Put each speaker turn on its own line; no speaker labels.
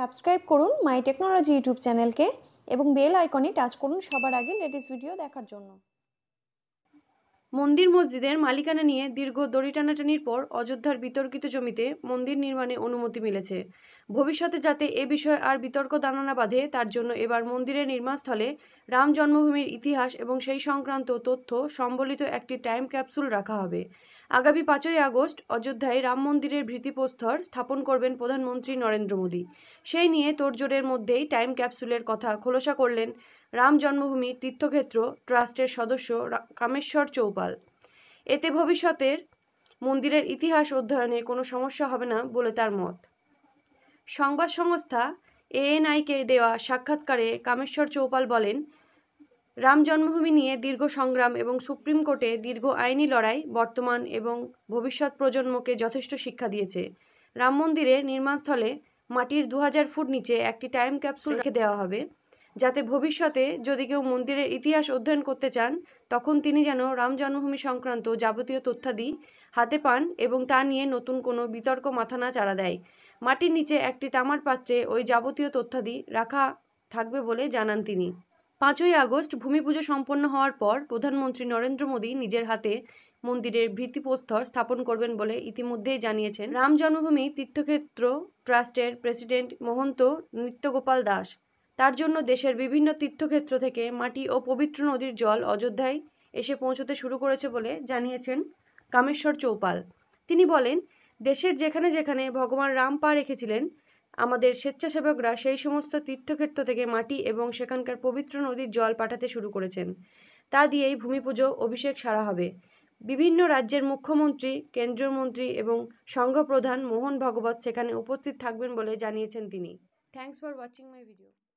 subscribe করুন মাই technology YouTube চ্যানেলকে এবং বেল আইকনে টাচ করুন সবার আগে লেটেস্ট ভিডিও দেখার জন্য মন্দির মসজিদের মালিকানা নিয়ে দীর্ঘ দড়ি টানাটানির পর অযোধ্যার বিতর্কিত জমিতে মন্দির নির্মাণে অনুমতি মিলেছে ভবিষ্যতে যাতে এ বিষয়ে আর বিতর্ক দানানা বাঁধে তার জন্য এবার মন্দিরের নির্মাণস্থলে রাম জন্মভূমির ইতিহাস এবং সেই সংক্রান্ত তথ্য সম্বলিত একটি টাইম ক্যাপসুল রাখা হবে আগামী পাঁচই আগস্ট অযোধ্যায় রাম মন্দিরের ভীতিপ্রস্তর স্থাপন করবেন প্রধানমন্ত্রী নরেন্দ্র মোদী সেই নিয়ে তোড়জোড়ের মধ্যেই টাইম ক্যাপসুলের কথা খোলসা করলেন রাম জন্মভূমি তীর্থক্ষেত্র ট্রাস্টের সদস্য কামেশ্বর চৌপাল এতে ভবিষ্যতের মন্দিরের ইতিহাস অধ্যয়নে কোনো সমস্যা হবে না বলে তার মত সংবাদ সংস্থা এএনআইকে দেওয়া সাক্ষাৎকারে কামেশ্বর চৌপাল বলেন রাম জন্মভূমি নিয়ে দীর্ঘ সংগ্রাম এবং সুপ্রিম কোর্টে দীর্ঘ আইনি লড়াই বর্তমান এবং ভবিষ্যৎ প্রজন্মকে যথেষ্ট শিক্ষা দিয়েছে রাম মন্দিরের নির্মাণস্থলে মাটির দু ফুট নিচে একটি টাইম ক্যাপসুল রেখে দেওয়া হবে যাতে ভবিষ্যতে যদি কেউ মন্দিরের ইতিহাস অধ্যয়ন করতে চান তখন তিনি যেন রাম জন্মভূমি সংক্রান্ত যাবতীয় তথ্যাদি হাতে পান এবং তা নিয়ে নতুন কোনো বিতর্ক মাথা না চাড়া দেয় মাটির নিচে একটি তামার পাত্রে ওই যাবতীয় তথ্যাদি রাখা থাকবে বলে জানান তিনি পাঁচই আগস্ট ভূমি পুজো সম্পন্ন হওয়ার পর প্রধানমন্ত্রী নরেন্দ্র মোদী নিজের হাতে মন্দিরের ভিত্তিপ্রস্তর স্থাপন করবেন বলে ইতিমধ্যেই জানিয়েছেন রাম জন্মভূমি তীর্থক্ষেত্র ট্রাস্টের প্রেসিডেন্ট মহন্ত নিত্যগোপাল দাস তার জন্য দেশের বিভিন্ন তীর্থক্ষেত্র থেকে মাটি ও পবিত্র নদীর জল অযোধ্যায় এসে পৌঁছতে শুরু করেছে বলে জানিয়েছেন কামেশ্বর চৌপাল তিনি বলেন দেশের যেখানে যেখানে ভগবান রাম পা রেখেছিলেন আমাদের স্বেচ্ছাসেবকরা সেই সমস্ত তীর্থক্ষেত্র থেকে মাটি এবং সেখানকার পবিত্র নদীর জল পাঠাতে শুরু করেছেন তা দিয়েই ভূমিপুজো অভিষেক সারা হবে বিভিন্ন রাজ্যের মুখ্যমন্ত্রী কেন্দ্রীয় মন্ত্রী এবং সংঘ প্রধান মোহন ভগবত সেখানে উপস্থিত থাকবেন বলে জানিয়েছেন তিনি thanks for watching my video